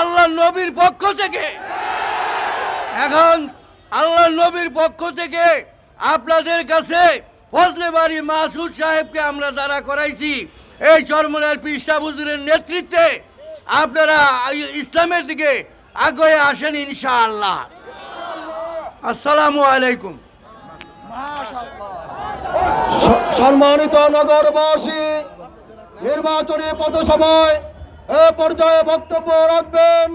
আল্লাহ নবীর পক্ষ থেকে এখন আল্লাহ নবীর পক্ষ থেকে আপনাদের কাছে ফজলেবাড়ি মাসুদ সাহেবকে আমরা দাঁড়া করাইছি এই চরমনার পিসাবুদ্দুরের নেতৃত্বে আপনারা ইসলামের দিকে আগ্রহে আসেন ইনশাআল্লাহ আসসালামু আলাইকুম সম্মানিত নগরবাসী নির্বাচনী পথসভায় এ পর্যায়ে বক্তব্য রাখবেন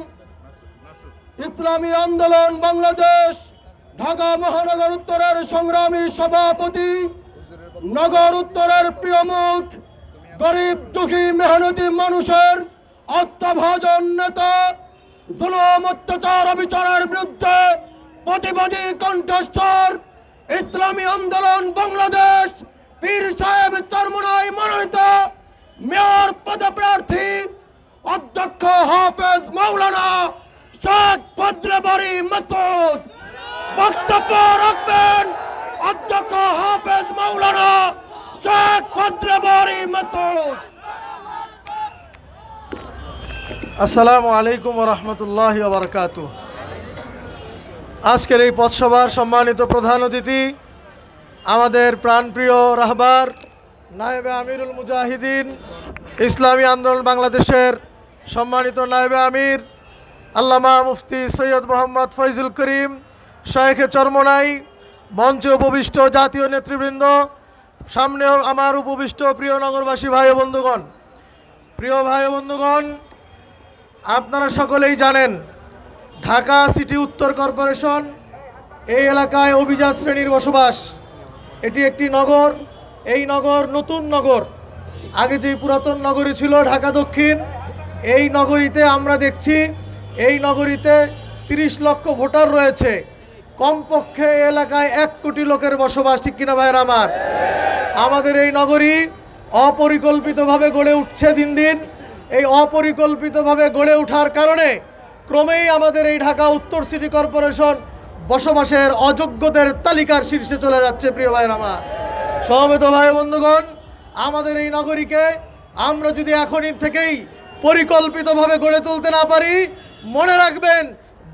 ইসলামী আন্দোলন বাংলাদেশ ঢাকা মহানগর উত্তরের সংগ্রামী সভাপতি নগর উত্তরের প্রিয়মুখ গরিব দুঃখী মেহনতি মানুষের আস্থাভাজন নেতা জুলম অত্যাচার অবিচারের বিরুদ্ধে প্রতিবাদী কণ্ঠস্বর ইসলামী আন্দোলন বাংলাদেশ পীর সাহেব চর্মনায় মনোনীত মেয়র পদপ্রার্থী অধ্যক্ষ হাফেজ মৌলানা শেখ ফজলে বারি মাসুদ বক্তব্য রাখবেন অধ্যক্ষ হাফেজ মৌলানা শেখ ফজলে বারি মাসুদ আসসালামু আলাইকুম রহমতুল্লাহ বারকাত আজকের এই পথসভার সম্মানিত প্রধান অতিথি আমাদের প্রাণপ্রিয় রাহবার নায়েবে আমিরুল মুজাহিদিন ইসলামী আন্দোলন বাংলাদেশের সম্মানিত নায়েবে আমির আল্লামা মুফতি সৈয়দ মোহাম্মদ ফৈজুল করিম শেখে চর্মনাই মঞ্চে উপবিষ্ট জাতীয় নেতৃবৃন্দ সামনে আমার উপবিষ্ট প্রিয় নগরবাসী ভাই বন্ধুগণ প্রিয় ভাই বন্ধুগণ আপনারা সকলেই জানেন ঢাকা সিটি উত্তর কর্পোরেশন এই এলাকায় অভিজাত শ্রেণীর বসবাস এটি একটি নগর এই নগর নতুন নগর আগে যেই পুরাতন নগরী ছিল ঢাকা দক্ষিণ এই নগরীতে আমরা দেখছি এই নগরীতে ৩০ লক্ষ ভোটার রয়েছে কমপক্ষে এলাকায় এক কোটি লোকের বসবাস ঠিক কিনা ভাইয়ের আমার আমাদের এই নগরী অপরিকল্পিতভাবে গড়ে উঠছে দিন দিন এই অপরিকল্পিতভাবে গড়ে ওঠার কারণে ক্রমেই আমাদের এই ঢাকা উত্তর সিটি কর্পোরেশন বসবাসের অযোগ্যদের তালিকার শীর্ষে চলে যাচ্ছে প্রিয় ভাইয়ের আমার সমবেত ভাই বন্ধুগণ আমাদের এই নগরীকে আমরা যদি এখনই থেকেই পরিকল্পিতভাবে গড়ে তুলতে না পারি মনে রাখবেন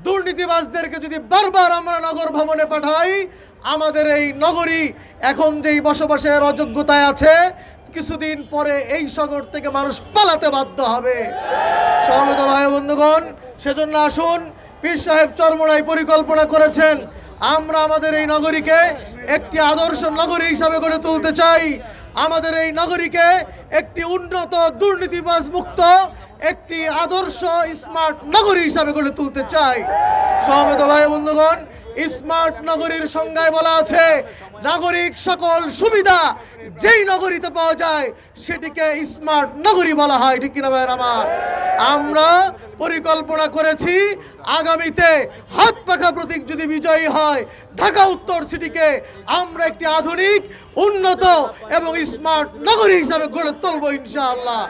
দুর্নীতিবাজদেরকে যদি বারবার আমরা নগর ভবনে পাঠাই আমাদের এই নগরী এখন যেই বসবাসের অযোগ্যতায় আছে কিছুদিন পরে এই শহর থেকে মানুষ পালাতে বাধ্য হবে সহমত ভাই বন্ধুগণ সেজন্য আসুন পীর সাহেব চরমোনায় পরিকল্পনা করেছেন আমরা আমাদের এই নগরীকে একটি আদর্শ নগরী হিসাবে গড়ে তুলতে চাই আমাদের এই নগরীকে একটি উন্নত দুর্নীতিবাজ মুক্ত একটি আদর্শ স্মার্ট নগরী হিসাবে গড়ে তুলতে চাই সমবেত ভাই বন্ধুগণ স্মার্ট নগরীর সংজ্ঞায় বলা আছে নাগরিক সকল সুবিধা যেই নগরীতে পাওয়া যায় সেটিকে স্মার্ট নগরী বলা হয় ঠিক কিনা ভাইয়ের আমার আমরা পরিকল্পনা করেছি আগামীতে হাত পাখা প্রতীক যদি বিজয়ী হয় ঢাকা উত্তর সিটিকে আমরা একটি আধুনিক উন্নত এবং স্মার্ট নগরী হিসাবে গড়ে তুলব ইনশাআল্লাহ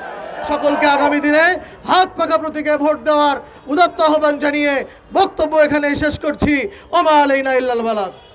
সকলকে আগামী দিনে হাত পাকা প্রতীকে ভোট দেওয়ার উদাত্ত আহ্বান জানিয়ে বক্তব্য এখানে শেষ করছি ওমা আলাইনা ইল্লাল বালাক